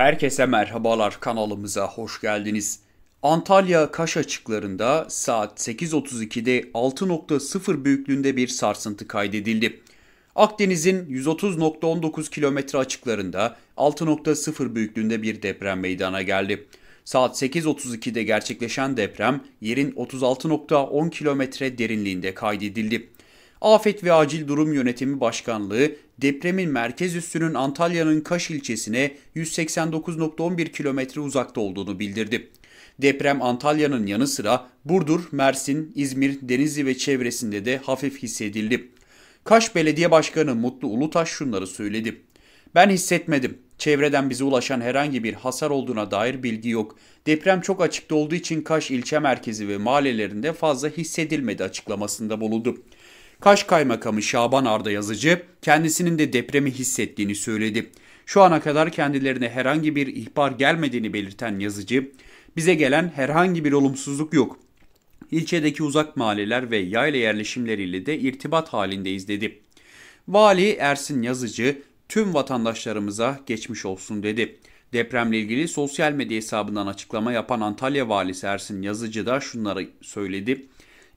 Herkese merhabalar kanalımıza hoş geldiniz. Antalya Kaş açıklarında saat 8.32'de 6.0 büyüklüğünde bir sarsıntı kaydedildi. Akdeniz'in 130.19 km açıklarında 6.0 büyüklüğünde bir deprem meydana geldi. Saat 8.32'de gerçekleşen deprem yerin 36.10 km derinliğinde kaydedildi. Afet ve Acil Durum Yönetimi Başkanlığı depremin merkez üssünün Antalya'nın Kaş ilçesine 189.11 kilometre uzakta olduğunu bildirdi. Deprem Antalya'nın yanı sıra Burdur, Mersin, İzmir, Denizli ve çevresinde de hafif hissedildi. Kaş Belediye Başkanı Mutlu Ulutaş şunları söyledi. Ben hissetmedim. Çevreden bize ulaşan herhangi bir hasar olduğuna dair bilgi yok. Deprem çok açıkta olduğu için Kaş ilçe merkezi ve mahallelerinde fazla hissedilmedi açıklamasında bulundu. Kaş Kaymakamı Şaban Arda Yazıcı kendisinin de depremi hissettiğini söyledi. Şu ana kadar kendilerine herhangi bir ihbar gelmediğini belirten Yazıcı, bize gelen herhangi bir olumsuzluk yok. İlçedeki uzak mahalleler ve yayla yerleşimleriyle de irtibat halindeyiz dedi. Vali Ersin Yazıcı tüm vatandaşlarımıza geçmiş olsun dedi. Depremle ilgili sosyal medya hesabından açıklama yapan Antalya Valisi Ersin Yazıcı da şunları söyledi.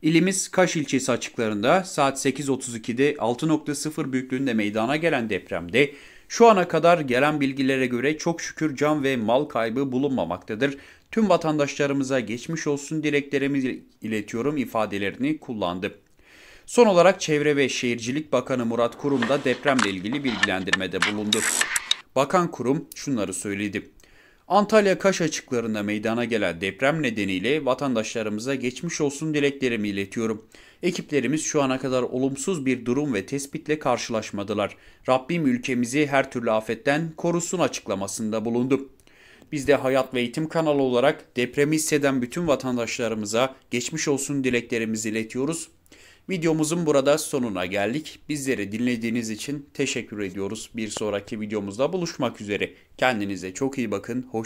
İlimiz Kaş ilçesi açıklarında saat 8.32'de 6.0 büyüklüğünde meydana gelen depremde şu ana kadar gelen bilgilere göre çok şükür can ve mal kaybı bulunmamaktadır. Tüm vatandaşlarımıza geçmiş olsun dileklerimi iletiyorum ifadelerini kullandı. Son olarak Çevre ve Şehircilik Bakanı Murat Kurum da depremle ilgili bilgilendirmede bulundu. Bakan Kurum şunları söyledi. Antalya-Kaş açıklarında meydana gelen deprem nedeniyle vatandaşlarımıza geçmiş olsun dileklerimi iletiyorum. Ekiplerimiz şu ana kadar olumsuz bir durum ve tespitle karşılaşmadılar. Rabbim ülkemizi her türlü afetten korusun açıklamasında bulundu. Biz de Hayat ve Eğitim kanalı olarak depremi hisseden bütün vatandaşlarımıza geçmiş olsun dileklerimizi iletiyoruz. Videomuzun burada sonuna geldik. Bizleri dinlediğiniz için teşekkür ediyoruz. Bir sonraki videomuzda buluşmak üzere. Kendinize çok iyi bakın. Hoşçakalın.